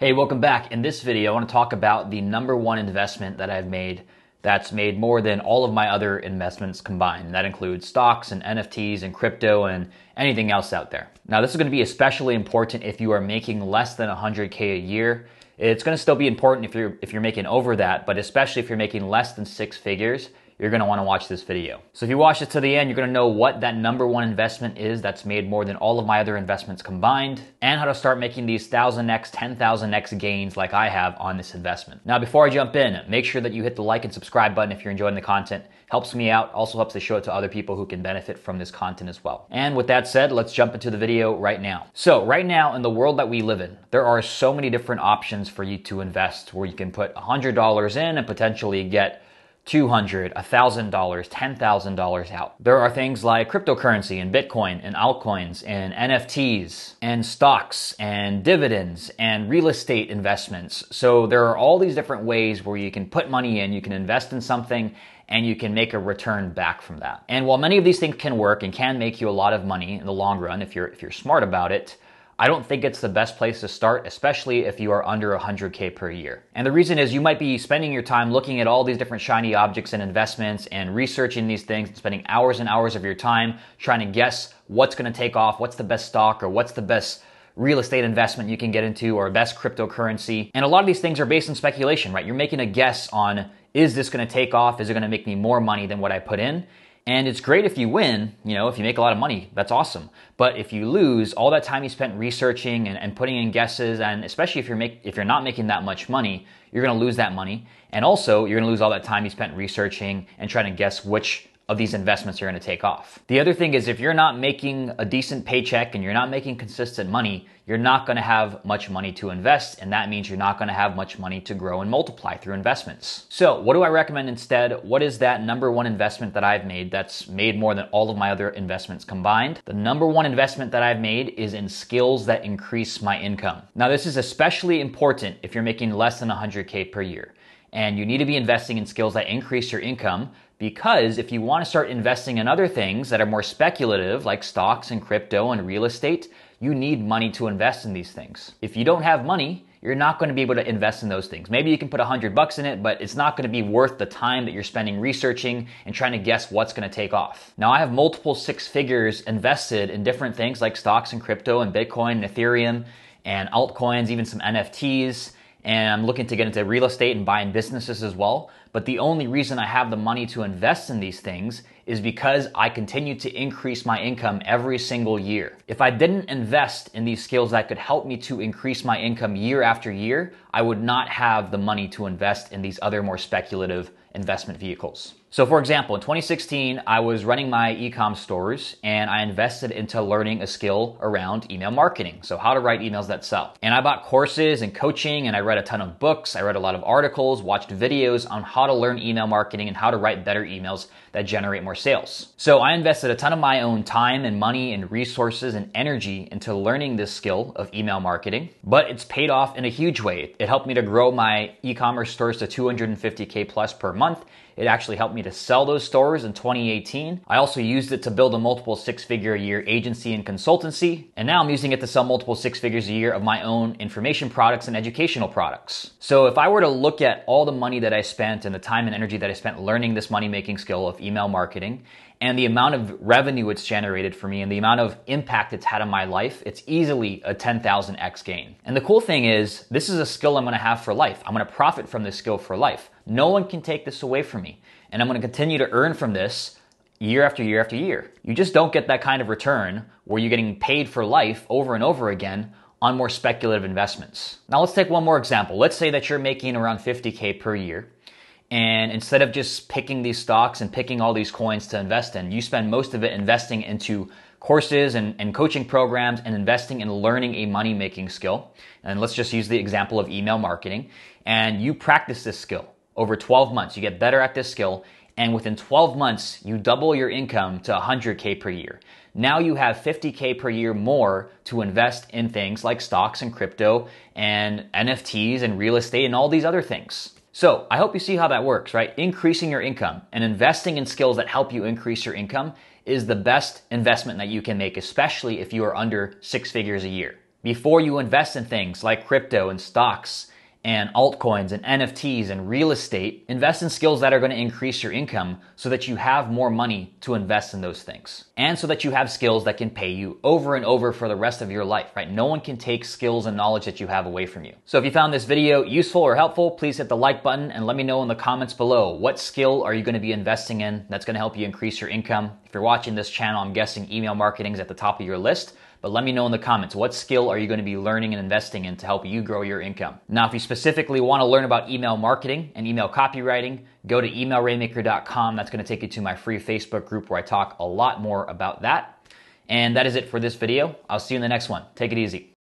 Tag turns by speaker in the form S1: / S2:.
S1: Hey, welcome back. In this video, I want to talk about the number one investment that I've made that's made more than all of my other investments combined. That includes stocks and NFTs and crypto and anything else out there. Now, this is going to be especially important if you are making less than 100k a year. It's going to still be important if you're if you're making over that, but especially if you're making less than six figures you're gonna wanna watch this video. So if you watch this to the end, you're gonna know what that number one investment is that's made more than all of my other investments combined, and how to start making these 1,000x, 10,000x gains like I have on this investment. Now, before I jump in, make sure that you hit the like and subscribe button if you're enjoying the content. Helps me out, also helps to show it to other people who can benefit from this content as well. And with that said, let's jump into the video right now. So right now in the world that we live in, there are so many different options for you to invest where you can put $100 in and potentially get $200, $1,000, $10,000 out. There are things like cryptocurrency and Bitcoin and altcoins and NFTs and stocks and dividends and real estate investments. So there are all these different ways where you can put money in, you can invest in something and you can make a return back from that. And while many of these things can work and can make you a lot of money in the long run if you're if you're smart about it, I don't think it's the best place to start, especially if you are under 100K per year. And the reason is you might be spending your time looking at all these different shiny objects and investments and researching these things and spending hours and hours of your time trying to guess what's going to take off, what's the best stock, or what's the best real estate investment you can get into or best cryptocurrency. And a lot of these things are based on speculation, right? You're making a guess on is this going to take off? Is it going to make me more money than what I put in? And it's great if you win, you know, if you make a lot of money, that's awesome. But if you lose, all that time you spent researching and, and putting in guesses, and especially if you're make, if you're not making that much money, you're gonna lose that money. And also you're gonna lose all that time you spent researching and trying to guess which of these investments are going to take off. The other thing is if you're not making a decent paycheck and you're not making consistent money, you're not going to have much money to invest and that means you're not going to have much money to grow and multiply through investments. So, what do I recommend instead? What is that number one investment that I've made that's made more than all of my other investments combined? The number one investment that I've made is in skills that increase my income. Now, this is especially important if you're making less than 100k per year and you need to be investing in skills that increase your income because if you want to start investing in other things that are more speculative, like stocks and crypto and real estate, you need money to invest in these things. If you don't have money, you're not going to be able to invest in those things. Maybe you can put 100 bucks in it, but it's not going to be worth the time that you're spending researching and trying to guess what's going to take off. Now, I have multiple six figures invested in different things like stocks and crypto and Bitcoin and Ethereum and altcoins, even some NFTs and I'm looking to get into real estate and buying businesses as well. But the only reason I have the money to invest in these things is because I continue to increase my income every single year. If I didn't invest in these skills that could help me to increase my income year after year, I would not have the money to invest in these other more speculative investment vehicles. So, for example, in 2016, I was running my e-commerce stores and I invested into learning a skill around email marketing. So, how to write emails that sell. And I bought courses and coaching and I read a ton of books. I read a lot of articles, watched videos on how to learn email marketing and how to write better emails that generate more sales. So, I invested a ton of my own time and money and resources and energy into learning this skill of email marketing, but it's paid off in a huge way. It helped me to grow my e commerce stores to 250K plus per month it actually helped me to sell those stores in 2018. I also used it to build a multiple six figure a year agency and consultancy. And now I'm using it to sell multiple six figures a year of my own information products and educational products. So if I were to look at all the money that I spent and the time and energy that I spent learning this money making skill of email marketing, and the amount of revenue it's generated for me and the amount of impact it's had on my life, it's easily a 10,000x gain. And the cool thing is, this is a skill I'm gonna have for life. I'm gonna profit from this skill for life. No one can take this away from me. And I'm going to continue to earn from this year after year after year. You just don't get that kind of return where you're getting paid for life over and over again on more speculative investments. Now let's take one more example. Let's say that you're making around 50K per year. And instead of just picking these stocks and picking all these coins to invest in, you spend most of it investing into courses and, and coaching programs and investing in learning a money making skill. And let's just use the example of email marketing. And you practice this skill over 12 months. You get better at this skill, and within 12 months, you double your income to 100K per year. Now you have 50K per year more to invest in things like stocks and crypto and NFTs and real estate and all these other things. So I hope you see how that works, right? Increasing your income and investing in skills that help you increase your income is the best investment that you can make, especially if you are under six figures a year. Before you invest in things like crypto and stocks and altcoins and NFTs and real estate, invest in skills that are going to increase your income so that you have more money to invest in those things. And so that you have skills that can pay you over and over for the rest of your life, right? No one can take skills and knowledge that you have away from you. So if you found this video useful or helpful, please hit the like button and let me know in the comments below what skill are you going to be investing in that's going to help you increase your income. If you're watching this channel, I'm guessing email marketing is at the top of your list. But let me know in the comments what skill are you going to be learning and investing in to help you grow your income. Now, if you specifically want to learn about email marketing and email copywriting, go to emailrainmaker.com. That's going to take you to my free Facebook group where I talk a lot more about that. And that is it for this video. I'll see you in the next one. Take it easy.